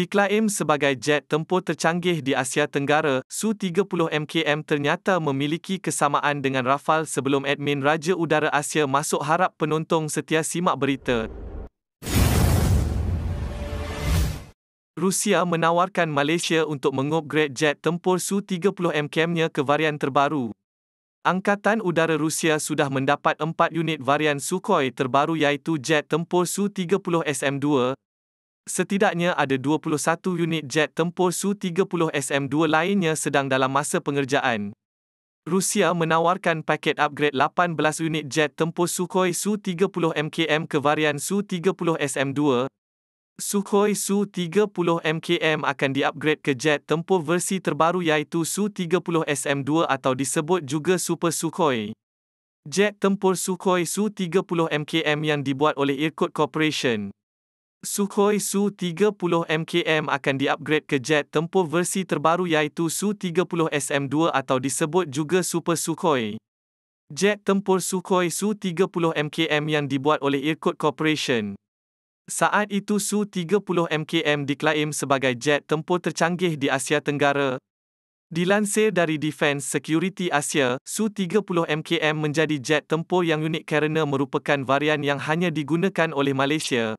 Diklaim sebagai jet tempur tercanggih di Asia Tenggara, Su-30MKM ternyata memiliki kesamaan dengan Rafale sebelum admin Raja Udara Asia masuk harap penonton setia simak berita. Rusia menawarkan Malaysia untuk mengupgrade jet tempur Su-30MKM-nya ke varian terbaru. Angkatan Udara Rusia sudah mendapat empat unit varian Sukhoi terbaru iaitu jet tempur Su-30SM-2, Setidaknya ada 21 unit jet tempur Su-30SM2 lainnya sedang dalam masa pengerjaan. Rusia menawarkan paket upgrade 18 unit jet tempur Sukhoi Su-30MKM ke varian Su-30SM2. Sukhoi Su-30MKM akan diupgrade ke jet tempur versi terbaru iaitu Su-30SM2 atau disebut juga Super Sukhoi. Jet tempur Sukhoi Su-30MKM yang dibuat oleh Irkut Corporation. Sukhoi Su-30MKM akan diupgrade ke jet tempur versi terbaru iaitu Su-30SM2 atau disebut juga Super Sukhoi. Jet tempur Sukhoi Su-30MKM yang dibuat oleh Irkut Corporation. Saat itu Su-30MKM diklaim sebagai jet tempur tercanggih di Asia Tenggara. Dilansir dari Defence Security Asia, Su-30MKM menjadi jet tempur yang unik kerana merupakan varian yang hanya digunakan oleh Malaysia.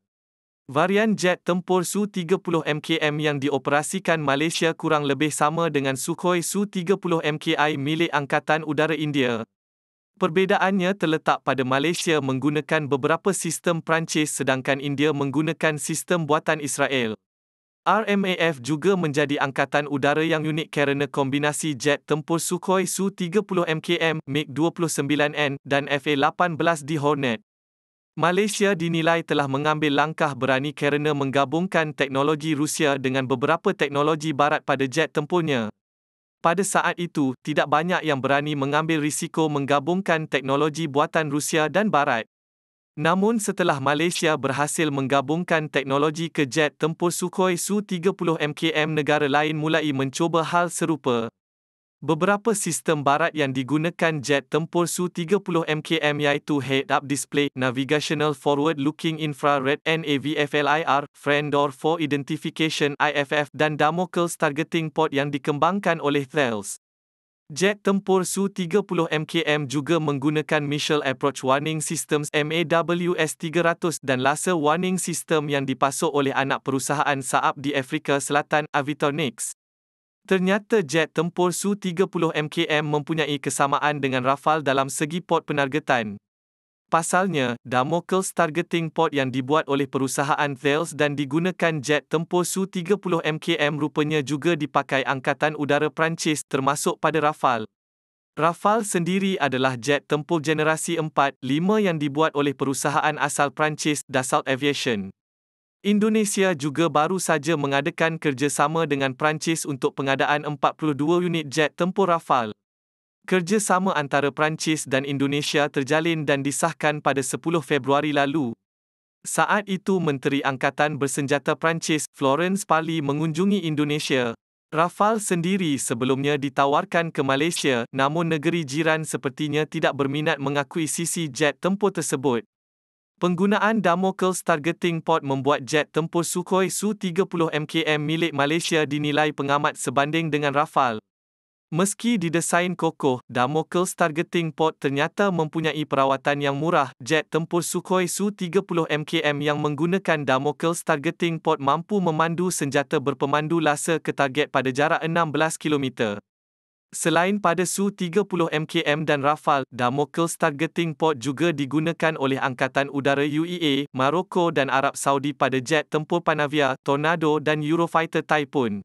Varian jet tempur Su-30MKM yang dioperasikan Malaysia kurang lebih sama dengan Sukhoi Su-30MKI milik Angkatan Udara India. Perbedaannya terletak pada Malaysia menggunakan beberapa sistem Perancis sedangkan India menggunakan sistem buatan Israel. RMAF juga menjadi angkatan udara yang unik kerana kombinasi jet tempur Sukhoi Su-30MKM, MiG-29N dan FA-18D Hornet. Malaysia dinilai telah mengambil langkah berani kerana menggabungkan teknologi Rusia dengan beberapa teknologi barat pada jet tempurnya. Pada saat itu, tidak banyak yang berani mengambil risiko menggabungkan teknologi buatan Rusia dan barat. Namun setelah Malaysia berhasil menggabungkan teknologi ke jet tempur Sukhoi Su-30MKM negara lain mulai mencuba hal serupa. Beberapa sistem barat yang digunakan jet tempur Su-30MKM iaitu Head-Up Display, Navigational Forward Looking Infrared NAVFLIR, Friend Door 4 Identification IFF dan Damocles Targeting Pod yang dikembangkan oleh Thales. Jet tempur Su-30MKM juga menggunakan Missile Approach Warning Systems MAWS-300 dan Laser Warning System yang dipasok oleh anak perusahaan Saab di Afrika Selatan, Avitonics. Ternyata jet tempur Su-30MKM mempunyai kesamaan dengan Rafal dalam segi port penargetan. Pasalnya, Damocles targeting port yang dibuat oleh perusahaan Thales dan digunakan jet tempur Su-30MKM rupanya juga dipakai Angkatan Udara Perancis termasuk pada Rafal. Rafal sendiri adalah jet tempur generasi 4-5 yang dibuat oleh perusahaan asal Perancis Dassault Aviation. Indonesia juga baru saja mengadakan kerjasama dengan Perancis untuk pengadaan 42 unit jet tempur Rafale. Kerjasama antara Perancis dan Indonesia terjalin dan disahkan pada 10 Februari lalu. Saat itu Menteri Angkatan Bersenjata Perancis Florence Parly mengunjungi Indonesia. Rafale sendiri sebelumnya ditawarkan ke Malaysia, namun negeri jiran sepertinya tidak berminat mengakui sisi jet tempur tersebut. Penggunaan Damocles Targeting Pod membuat jet tempur Sukhoi Su-30MKM milik Malaysia dinilai pengamat sebanding dengan Rafale. Meski didesain kokoh, Damocles Targeting Pod ternyata mempunyai perawatan yang murah. Jet tempur Sukhoi Su-30MKM yang menggunakan Damocles Targeting Pod mampu memandu senjata berpemandu laser ke target pada jarak 16 km. Selain pada Su-30MKM dan Rafale, Damocles Targeting Pod juga digunakan oleh Angkatan Udara UEA, Maroko dan Arab Saudi pada jet tempur Panavia, Tornado dan Eurofighter Typhoon.